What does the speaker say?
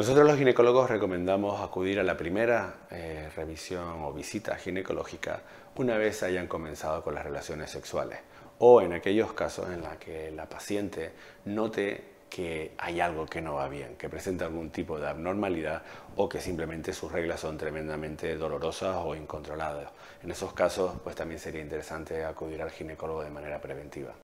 Nosotros los ginecólogos recomendamos acudir a la primera eh, revisión o visita ginecológica una vez hayan comenzado con las relaciones sexuales o en aquellos casos en los que la paciente note que hay algo que no va bien, que presenta algún tipo de abnormalidad o que simplemente sus reglas son tremendamente dolorosas o incontroladas. En esos casos, pues también sería interesante acudir al ginecólogo de manera preventiva.